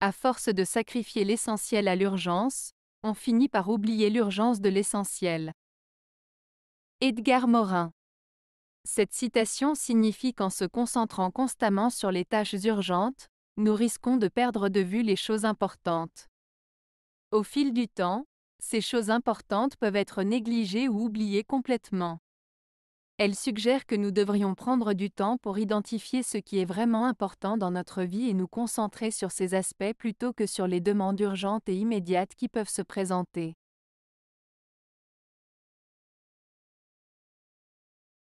À force de sacrifier l'essentiel à l'urgence, on finit par oublier l'urgence de l'essentiel. Edgar Morin Cette citation signifie qu'en se concentrant constamment sur les tâches urgentes, nous risquons de perdre de vue les choses importantes. Au fil du temps, ces choses importantes peuvent être négligées ou oubliées complètement. Elle suggère que nous devrions prendre du temps pour identifier ce qui est vraiment important dans notre vie et nous concentrer sur ces aspects plutôt que sur les demandes urgentes et immédiates qui peuvent se présenter.